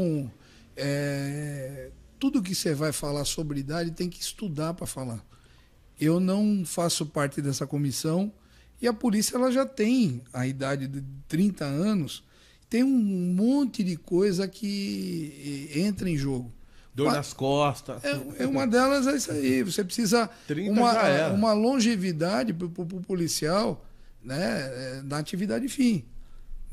Então, é, tudo que você vai falar sobre idade tem que estudar para falar. Eu não faço parte dessa comissão e a polícia ela já tem a idade de 30 anos, tem um monte de coisa que entra em jogo. Dor nas costas. É, é, uma delas é isso aí. Você precisa uma, uma longevidade para o policial né, é, na atividade fim.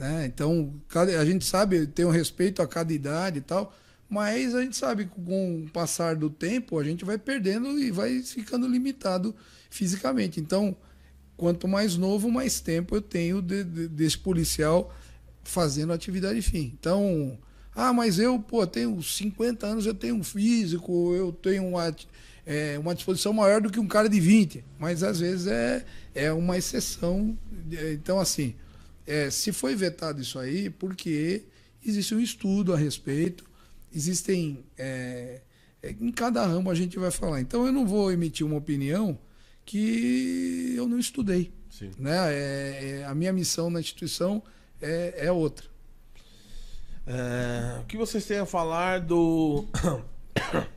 Né? Então, a gente sabe, tem um respeito a cada idade e tal, mas a gente sabe que com o passar do tempo a gente vai perdendo e vai ficando limitado fisicamente. Então, quanto mais novo, mais tempo eu tenho de, de, desse policial fazendo atividade fim. Então, ah, mas eu, pô, tenho 50 anos, eu tenho um físico, eu tenho uma, é, uma disposição maior do que um cara de 20. Mas às vezes é, é uma exceção. É, então, assim, é, se foi vetado isso aí, porque existe um estudo a respeito, existem. É, é, em cada ramo a gente vai falar. Então eu não vou emitir uma opinião que eu não estudei. Sim. Né? É, é a minha missão na instituição é, é outra. o que vocês têm a falar do.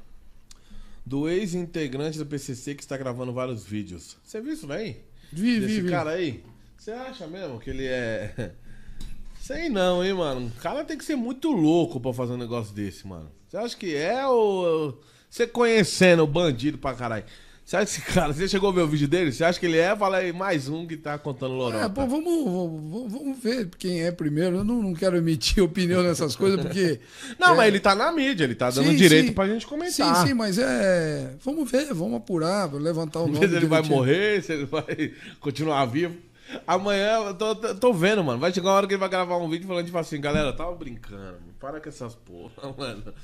do ex-integrante do PCC que está gravando vários vídeos. Você viu isso, velho? Vi, Desse vi, cara aí? Você acha mesmo que ele é. Sei não, hein, mano. O cara tem que ser muito louco pra fazer um negócio desse, mano. Você acha que é ou. Você conhecendo o bandido pra caralho. Você acha que esse cara, você chegou a ver o vídeo dele? Você acha que ele é? Fala aí, mais um que tá contando lorota. É, pô, vamos, vamos, vamos ver quem é primeiro. Eu não, não quero emitir opinião nessas coisas, porque. não, é... mas ele tá na mídia, ele tá dando sim, direito sim. pra gente comentar. Sim, sim, mas é. Vamos ver, vamos apurar, levantar o nome. Se ele vai morrer, se ele vai continuar vivo. Amanhã eu tô, tô vendo, mano. Vai chegar uma hora que ele vai gravar um vídeo falando, tipo assim, galera, tava brincando, mano. para com essas porra, mano.